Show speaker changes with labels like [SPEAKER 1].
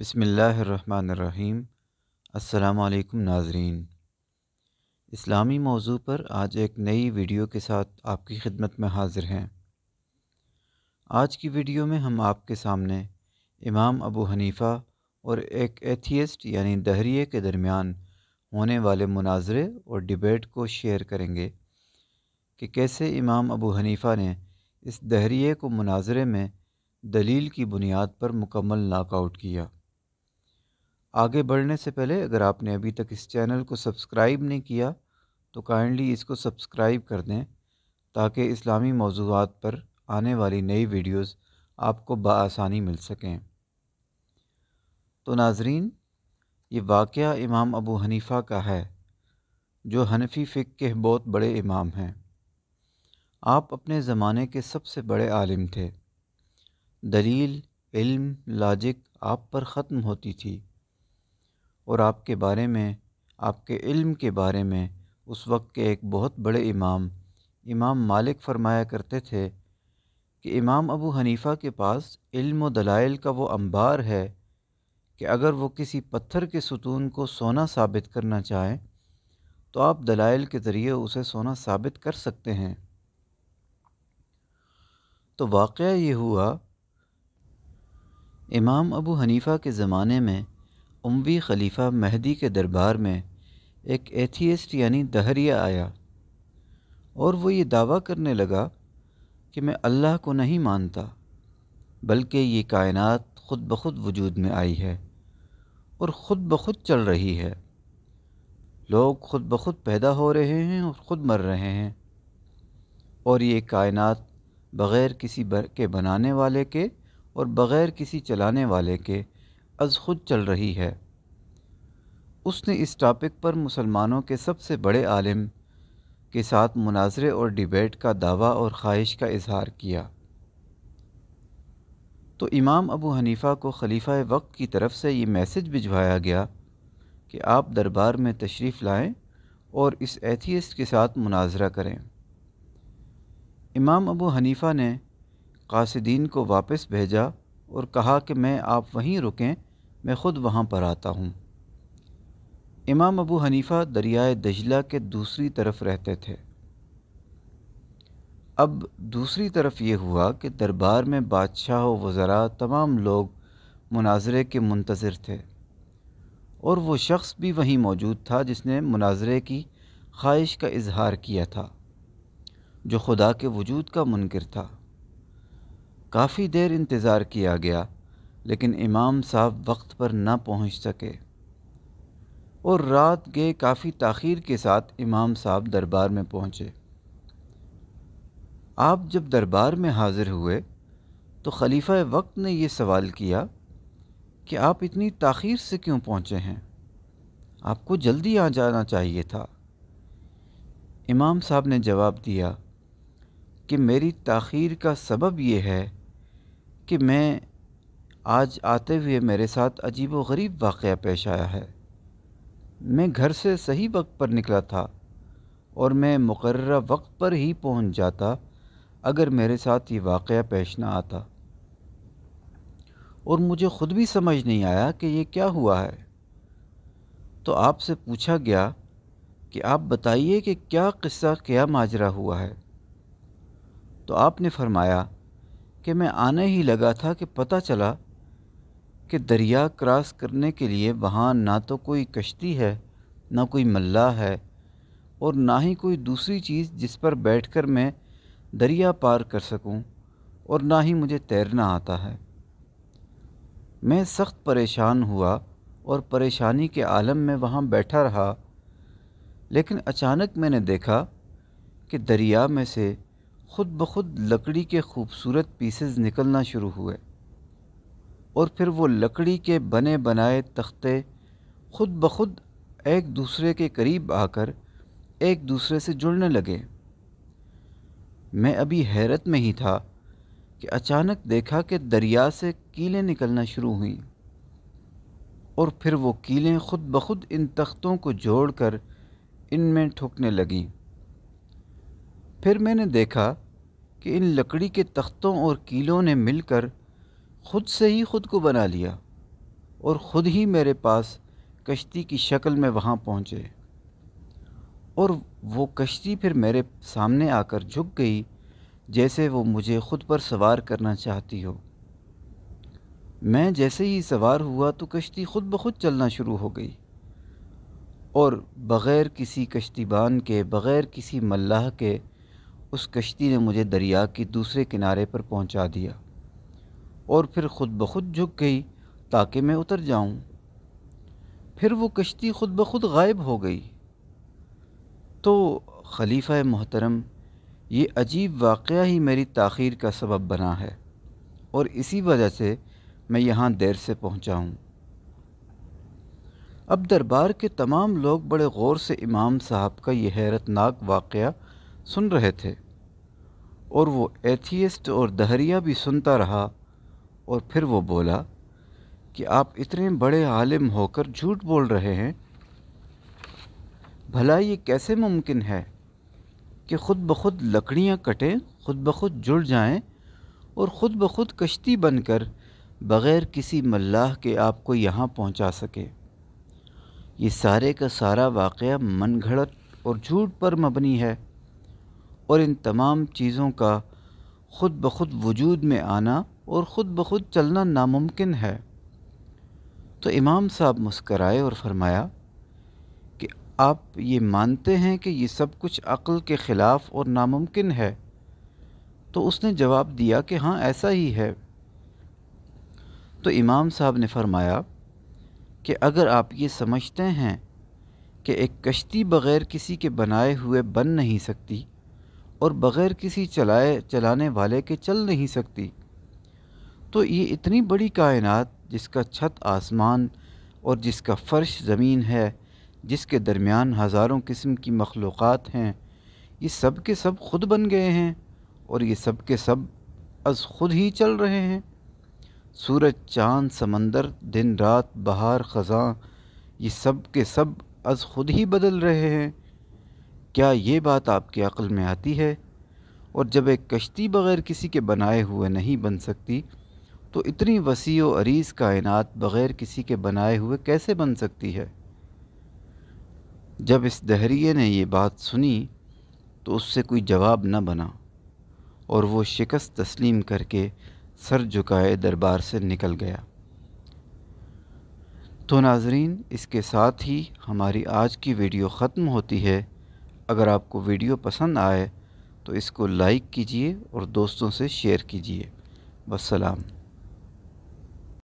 [SPEAKER 1] बसमीम् अल्लाम नाजरीन इस्लामी मौजू पर आज एक नई वीडियो के साथ आपकी खिदमत में हाज़िर हैं आज की वीडियो में हम आपके सामने इमाम अबू हनीफ़ा और एक एथियस्ट यानी दहरिए के दरमियान होने वाले मुनाजरे और डिबेट को शेयर करेंगे कि कैसे इमाम अबू हनीफ़ा ने इस दहरिए को मुनाजरे में दलील की बुनियाद पर मुकम्मल नाकआउट किया आगे बढ़ने से पहले अगर आपने अभी तक इस चैनल को सब्सक्राइब नहीं किया तो काइंडली इसको सब्सक्राइब कर दें ताकि इस्लामी मौजूद पर आने वाली नई वीडियोस आपको बसानी मिल सकें तो नाजरीन ये वाक़ इमाम अबू हनीफ़ा का है जो हनफी फ़िक के बहुत बड़े इमाम हैं आप अपने ज़माने के सबसे बड़े आलिम थे दलील इल्म लाजिक आप पर ख़त्म होती थी और आपके बारे में आपके इल्म के बारे में उस वक्त के एक बहुत बड़े इमाम इमाम मालिक फरमाया करते थे कि इमाम अबू हनीफ़ा के पास इल्म व दलाइल का वो अंबार है कि अगर वो किसी पत्थर के सुतून को सोना साबित करना चाहें तो आप दलाइल के ज़रिए उसे सोना साबित कर सकते हैं तो वाक़ ये हुआ इमाम अबू हनीफ़ा के ज़माने में उमवी खलीफा महदी के दरबार में एक एथियस्ट यानी दहरिया आया और वो ये दावा करने लगा कि मैं अल्लाह को नहीं मानता बल्कि ये कायनात ख़ुद ब खुद वजूद में आई है और ख़ुद ब खुद चल रही है लोग ख़ुद ब खुद पैदा हो रहे हैं और ख़ुद मर रहे हैं और ये कायनात बग़ैर किसी के बनाने वाले के और बग़ैर किसी चलाने वाले के अज खुद चल रही है उसने इस टॉपिक पर मुसलमानों के सबसे बड़े आलिम के साथ मुनाजरे और डिबेट का दावा और ख्वाहिश का इजहार किया तो इमाम अबू हनीफ़ा को खलीफा वक्त की तरफ से ये मैसेज भिजवाया गया कि आप दरबार में तशरीफ़ लाएं और इस एथियस के साथ मुनाजरा करें इमाम अबू हनीफ़ा ने कासदीन को वापस भेजा और कहा कि मैं आप वहीं रुकें मैं ख़ुद वहाँ पर आता हूँ इमाम अबू हनीफ़ा दरियाए दजला के दूसरी तरफ रहते थे अब दूसरी तरफ ये हुआ कि दरबार में बादशाह वज़रा तमाम लोग मुनाजरे के मंतज़र थे और वो शख्स भी वहीं मौजूद था जिसने मुनाजरे की ख्वाहिश का इजहार किया था जो खुदा के वजूद का मुनकर था काफ़ी देर इंतज़ार किया गया लेकिन इमाम साहब वक्त पर ना पहुंच सके और रात गए काफ़ी ताखीर के साथ इमाम साहब दरबार में पहुंचे आप जब दरबार में हाज़िर हुए तो खलीफा वक्त ने ये सवाल किया कि आप इतनी ताखीर से क्यों पहुंचे हैं आपको जल्दी आ जाना चाहिए था इमाम साहब ने जवाब दिया कि मेरी ताखीर का सबब यह है कि मैं आज आते हुए मेरे साथ अजीब व गरीब वाक़ पेश आया है मैं घर से सही वक्त पर निकला था और मैं मुक़र वक्त पर ही पहुंच जाता अगर मेरे साथ ये वाक़ पेश ना आता और मुझे ख़ुद भी समझ नहीं आया कि ये क्या हुआ है तो आपसे पूछा गया कि आप बताइए कि क्या किस्सा क्या माजरा हुआ है तो आपने फरमाया कि मैं आने ही लगा था कि पता चला कि दरिया क्रॉस करने के लिए वहाँ ना तो कोई कश्ती है ना कोई मल्ला है और ना ही कोई दूसरी चीज़ जिस पर बैठकर मैं दरिया पार कर सकूं और ना ही मुझे तैरना आता है मैं सख्त परेशान हुआ और परेशानी के आलम में वहाँ बैठा रहा लेकिन अचानक मैंने देखा कि दरिया में से ख़ुद ब खुद लकड़ी के खूबसूरत पीसेस निकलना शुरू हुए और फिर वो लकड़ी के बने बनाए तख्ते खुद ब खुद एक दूसरे के करीब आकर एक दूसरे से जुड़ने लगे मैं अभी हैरत में ही था कि अचानक देखा कि दरिया से कीलें निकलना शुरू हुई और फिर वो कीलें खुद ब खुद इन तख्तों को जोड़कर इनमें ठुकने लगीं फिर मैंने देखा कि इन लकड़ी के तख्तों और कीलों ने मिलकर ख़ुद से ही ख़ुद को बना लिया और ख़ुद ही मेरे पास कश्ती की शक्ल में वहाँ पहुँचे और वो कश्ती फिर मेरे सामने आकर झुक गई जैसे वो मुझे ख़ुद पर सवार करना चाहती हो मैं जैसे ही सवार हुआ तो कश्ती ख़ुद ब खुद चलना शुरू हो गई और बग़ैर किसी कश्तीबान के बग़ैर किसी मल्लाह के उस कश्ती ने मुझे दरिया के दूसरे किनारे पर पहुंचा दिया और फिर खुद ब खुद झुक गई ताकि मैं उतर जाऊं। फिर वो कश्ती खुद ब खुद गायब हो गई तो खलीफा मोहतरम ये अजीब वाक़ ही मेरी तख़ीर का सबब बना है और इसी वजह से मैं यहाँ देर से पहुँचा हूँ अब दरबार के तमाम लोग बड़े गौर से इमाम साहब का ये हैरतनाक वाक़ सुन रहे थे और वो एथियस्ट और दहरिया भी सुनता रहा और फिर वो बोला कि आप इतने बड़े आलिम होकर झूठ बोल रहे हैं भला ये कैसे मुमकिन है कि ख़ुद ब खुद लकड़ियाँ कटें ख़ुद ब खुद जुड़ जाएं और ख़ुद ब खुद कश्ती बनकर बग़ैर किसी मल्लाह के आपको यहाँ पहुँचा सके ये सारे का सारा वाक़ मन घड़त और झूठ पर मबनी है और इन तमाम चीज़ों का ख़ुद ब खुद वजूद में आना और ख़ुद ब खुद चलना नामुमकिन है तो इमाम साहब मुस्कराए और फरमाया कि आप ये मानते हैं कि ये सब कुछ अक्ल के ख़िलाफ़ और नामुमकिन है तो उसने जवाब दिया कि हाँ ऐसा ही है तो इमाम साहब ने फरमाया कि अगर आप ये समझते हैं कि एक कश्ती बग़ैर किसी के बनाए हुए बन नहीं सकती और बग़ैर किसी चलाए चलाने वाले के चल नहीं सकती तो ये इतनी बड़ी कायनात जिसका छत आसमान और जिसका फ़र्श ज़मीन है जिसके दरमियान हज़ारों किस्म की मखलूक़ हैं ये सब के सब खुद बन गए हैं और ये सब के सब अज खुद ही चल रहे हैं सूरज चाँद समंदर दिन रात बहार खजा ये सब के सब अज खुद ही बदल रहे हैं क्या ये बात आपके अक्ल में आती है और जब एक कश्ती बग़ैर किसी के बनाए हुए नहीं बन सकती तो इतनी वसी व अरीज़ कायनात बग़ैर किसी के बनाए हुए कैसे बन सकती है जब इस दहरिए ने ये बात सुनी तो उससे कोई जवाब न बना और वो शिकस्त तस्लीम करके सर झुकाए दरबार से निकल गया तो नाजरीन इसके साथ ही हमारी आज की वीडियो ख़त्म होती है अगर आपको वीडियो पसंद आए तो इसको लाइक कीजिए और दोस्तों से शेयर कीजिए बसलाम